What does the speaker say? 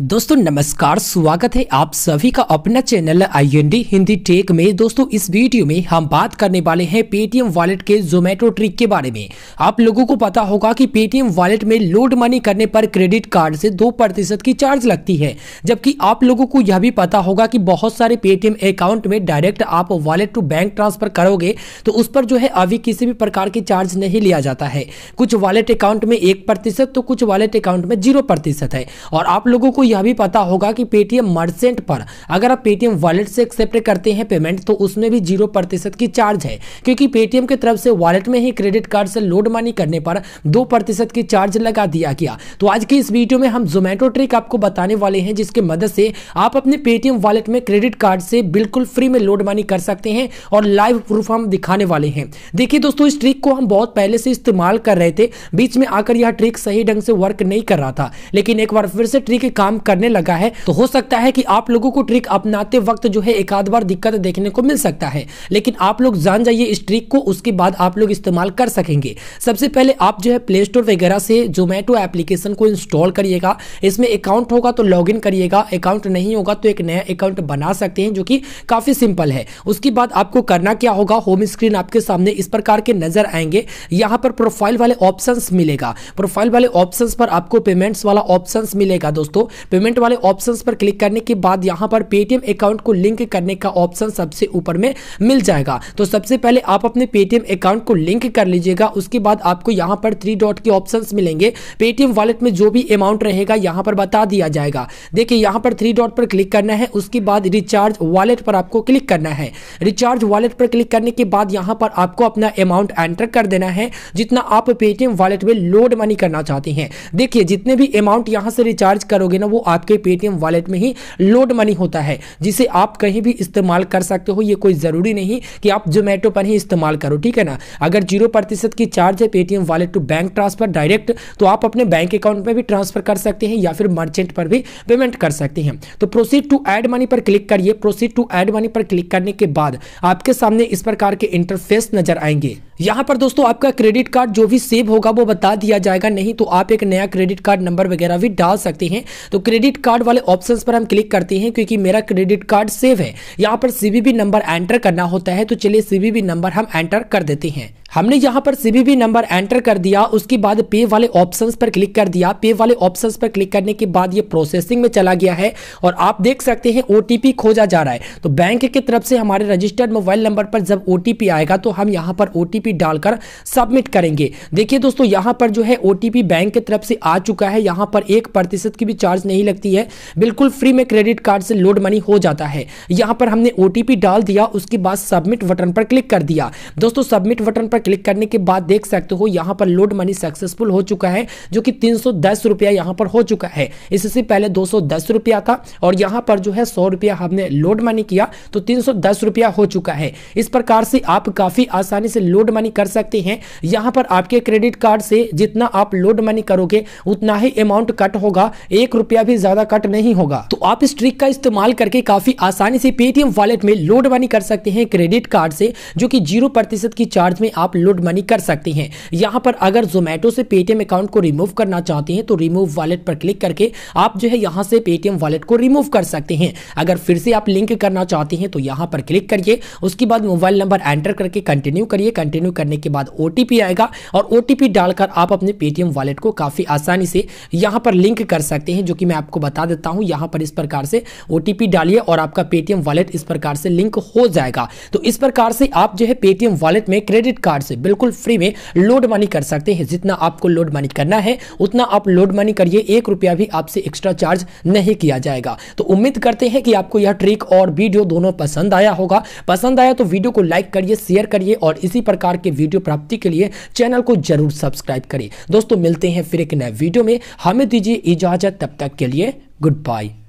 दोस्तों नमस्कार स्वागत है आप सभी का अपना चैनल आई हिंदी टेक में दोस्तों इस वीडियो में हम बात करने वाले हैं पेटीएम वॉलेट के जोमेटो ट्रिक के बारे में आप लोगों को पता होगा कि पेटीएम वॉलेट में लोड मनी करने पर क्रेडिट कार्ड से दो प्रतिशत की चार्ज लगती है जबकि आप लोगों को यह भी पता होगा कि बहुत सारे पेटीएम अकाउंट में डायरेक्ट आप वॉलेट टू बैंक ट्रांसफर करोगे तो उस पर जो है अभी किसी भी प्रकार के चार्ज नहीं लिया जाता है कुछ वॉलेट अकाउंट में एक तो कुछ वॉलेट अकाउंट में जीरो है और आप लोगों को यह भी पता होगा कि पेटीएम मर्चेंट पर अगर आप पेटीएम वॉलेट से एक्सेप्ट करते हैं पेमेंट तो उसमें भी जीरो प्रतिशत की चार्ज है क्योंकि पेटीएम की तरफ से वॉलेट में ही क्रेडिट कार्ड से लोड मनी करने पर दो प्रतिशत की चार्ज लगा दिया गया तो आज की इस वीडियो में हम जोमेटो ट्रिक आपको बताने वाले हैं जिसकी मदद से आप अपने पेटीएम वॉलेट में क्रेडिट कार्ड से बिल्कुल फ्री में लोड मनी कर सकते हैं और लाइव प्रूफ हम दिखाने वाले हैं देखिए दोस्तों इस ट्रिक को हम बहुत पहले से इस्तेमाल कर रहे थे बीच में आकर यह ट्रिक सही ढंग से वर्क नहीं कर रहा था लेकिन एक बार फिर से ट्रिक काम काम करने लगा है तो हो सकता है कि आप लोगों को ट्रिक अपनाते वक्त जो है एक आध बार दिक्कत देखने को मिल सकता है लेकिन आप लोग जान जाइए इस ट्रिक को उसके बाद आप लोग इस्तेमाल कर सकेंगे सबसे पहले आप जो है प्ले स्टोर वगैरह से जोमेटो एप्लीकेशन को इंस्टॉल करिएगा इसमें अकाउंट होगा तो लॉग करिएगा अकाउंट नहीं होगा तो एक नया अकाउंट बना सकते हैं जो कि काफ़ी सिंपल है उसके बाद आपको करना क्या होगा होम स्क्रीन आपके सामने इस प्रकार के नज़र आएंगे यहां पर प्रोफाइल वाले ऑप्शंस मिलेगा प्रोफाइल वाले ऑप्शंस पर आपको पेमेंट्स वाला ऑप्शंस मिलेगा दोस्तों पेमेंट वाले ऑप्शन पर क्लिक करने के बाद यहाँ पर पेटीएम अकाउंट को लिंक करने का ऑप्शन सबसे ऊपर में मिल जाएगा तो सबसे पहले आप अपने पेटीएम अकाउंट को लिंक कर लीजिएगा उसके बाद आपको यहाँ पर थ्री डॉट के ऑप्शन मिलेंगे पेटीएम वॉलेट में जो भी अमाउंट रहेगा यहाँ पर बता दिया जाएगा देखिए यहाँ पर थ्री डॉट पर क्लिक करना है उसके बाद रिचार्ज वॉलेट पर आपको क्लिक करना है रिचार्ज वॉलेट पर क्लिक करने के बाद यहाँ पर आपको अपना अमाउंट एंटर कर देना है जितना आप पेटीएम वॉलेट में लोड मनी करना चाहते हैं देखिए जितने भी अमाउंट यहाँ से रिचार्ज करोगे ना वो आपके पेटीएम वॉलेट में ही लोड मनी होता है जिसे आप कहीं भी इस्तेमाल कर सकते हो ये कोई ज़रूरी नहीं कि आप जोमेटो पर ही इस्तेमाल करो ठीक है ना अगर जीरो प्रतिशत की चार्ज है Paytm wallet to bank transfer direct तो आप अपने बैंक अकाउंट में भी ट्रांसफर कर सकते हैं या फिर मर्चेंट पर भी पेमेंट कर सकते हैं तो प्रोसीड टू एड मनी पर क्लिक करिए प्रोसीड टू एड मनी पर क्लिक करने के बाद आपके सामने इस प्रकार के इंटरफेस नजर आएंगे यहाँ पर दोस्तों आपका क्रेडिट कार्ड जो भी सेव होगा वो बता दिया जाएगा नहीं तो आप एक नया क्रेडिट कार्ड नंबर वगैरह भी डाल सकते हैं तो क्रेडिट कार्ड वाले ऑप्शंस पर हम क्लिक करते हैं क्योंकि मेरा क्रेडिट कार्ड सेव है यहाँ पर सीवीवी नंबर एंटर करना होता है तो चलिए सीवीवी नंबर हम एंटर कर देते हैं हमने यहाँ पर सीवीवी नंबर एंटर कर दिया उसके बाद पे वाले ऑप्शन पर क्लिक कर दिया पे वाले ऑप्शन पर क्लिक करने के बाद ये प्रोसेसिंग में चला गया है और आप देख सकते हैं ओ खोजा जा रहा है तो बैंक की तरफ से हमारे रजिस्टर्ड मोबाइल नंबर पर जब ओ आएगा तो हम यहाँ पर ओ डालकर सबमिट करेंगे देखिए दोस्तों यहाँ पर जो है ओ बैंक की तरफ से आ चुका है यहाँ पर एक प्रतिशत की भी चार्ज नहीं लगती है बिल्कुल फ्री में क्रेडिट कार्ड से लोड मनी हो जाता है यहाँ पर हमने ओ डाल दिया उसके बाद सबमिट बटन पर क्लिक कर दिया दोस्तों सबमिट बटन पर क्लिक करने के बाद देख सकते हो यहाँ पर लोड मनी सक्सेसफुल हो चुका है जो कि तीन सौ यहाँ पर हो चुका है इससे पहले दो सौ था और यहाँ पर जो है सौ रुपया हमने लोड मनी किया तो तीन रुपया हो चुका है इस प्रकार से आप काफ़ी आसानी से लोड मनी कर सकते हैं यहाँ पर आपके क्रेडिट कार्ड से जितना आप लोड मनी करोगे उतना ही अमाउंट कट होगा एक रुपया भी ज़्यादा कट नहीं होगा तो आप इस ट्रिक का इस्तेमाल करके काफ़ी आसानी से पेटीएम वॉलेट में लोड मनी कर सकते हैं क्रेडिट कार्ड से जो कि जीरो प्रतिशत की चार्ज में आप आप लोड मनी कर सकती हैं यहाँ पर अगर जोमेटो से पेटीएम अकाउंट को रिमूव करना चाहते हैं तो रिमूव वॉलेट पर क्लिक करके आप जो है यहाँ से पेटीएम वॉलेट को रिमूव कर सकते हैं अगर फिर से आप लिंक करना चाहते हैं तो यहाँ पर क्लिक करिए उसके बाद मोबाइल नंबर एंटर करके कंटिन्यू करिए कंटिन्यू करने के बाद ओ आएगा और ओ डालकर आप अपने पेटीएम वॉलेट को काफ़ी आसानी से यहाँ पर लिंक कर सकते हैं जो कि मैं आपको बता देता हूँ यहाँ पर इस प्रकार से ओ डालिए और आपका पेटीएम वॉलेट इस प्रकार से लिंक हो जाएगा तो इस प्रकार से आप जो है पेटीएम वॉलेट में क्रेडिट कार्ड कार्ड से बिल्कुल फ्री में लोड मनी कर सकते हैं जितना आपको लोड मनी करना है उतना आप लोड मनी करिए एक रुपया भी आपसे एक्स्ट्रा चार्ज नहीं किया जाएगा तो उम्मीद करते हैं कि आपको यह ट्रिक और वीडियो दोनों पसंद आया होगा पसंद आया तो वीडियो को लाइक करिए शेयर करिए और इसी प्रकार के वीडियो प्राप्ति के लिए चैनल को जरूर सब्सक्राइब करिए दोस्तों मिलते हैं फिर एक नए वीडियो में हमें दीजिए इजाजत तब तक के लिए गुड बाय